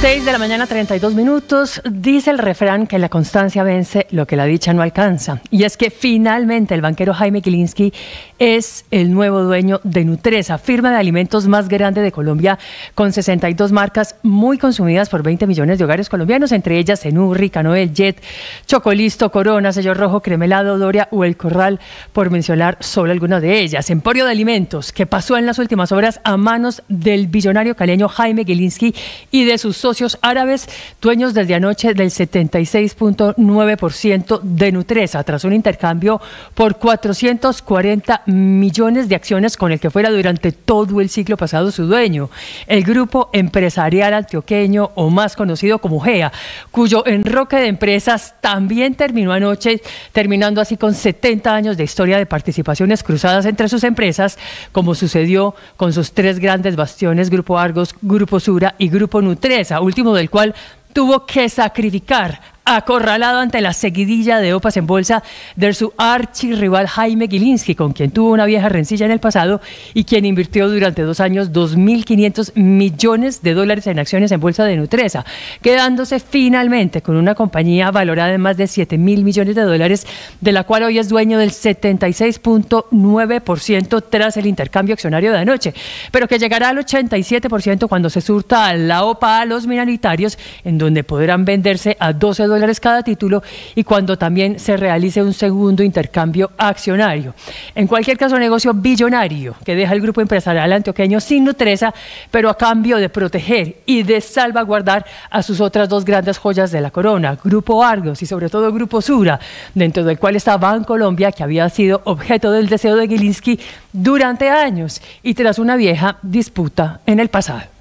6 de la mañana, 32 minutos. Dice el refrán que la constancia vence lo que la dicha no alcanza. Y es que finalmente el banquero Jaime Kilinski es el nuevo dueño de Nutresa, firma de alimentos más grande de Colombia, con 62 marcas muy consumidas por 20 millones de hogares colombianos, entre ellas Enurri, Canoel, Jet, Chocolisto, Corona, Sello Rojo, Cremelado, Doria o El Corral, por mencionar solo algunas de ellas. Emporio de Alimentos, que pasó en las últimas horas a manos del billonario caleño Jaime Gilinski, y de sus socios socios árabes, dueños desde anoche del 76.9% de Nutresa, tras un intercambio por 440 millones de acciones con el que fuera durante todo el siglo pasado su dueño, el grupo empresarial antioqueño o más conocido como GEA, cuyo enroque de empresas también terminó anoche, terminando así con 70 años de historia de participaciones cruzadas entre sus empresas, como sucedió con sus tres grandes bastiones, Grupo Argos, Grupo Sura y Grupo Nutresa, último del cual tuvo que sacrificar acorralado ante la seguidilla de opas en bolsa de su archirrival Jaime Gilinski, con quien tuvo una vieja rencilla en el pasado y quien invirtió durante dos años 2.500 millones de dólares en acciones en bolsa de Nutresa, quedándose finalmente con una compañía valorada en más de 7.000 millones de dólares, de la cual hoy es dueño del 76.9% tras el intercambio accionario de anoche, pero que llegará al 87% cuando se surta a la OPA a los minoritarios, en donde podrán venderse a 12 dólares cada título y cuando también se realice un segundo intercambio accionario. En cualquier caso, negocio billonario que deja el grupo empresarial antioqueño sin nutreza, pero a cambio de proteger y de salvaguardar a sus otras dos grandes joyas de la corona, Grupo Argos y sobre todo Grupo Sura, dentro del cual está Colombia, que había sido objeto del deseo de Gilinski durante años y tras una vieja disputa en el pasado.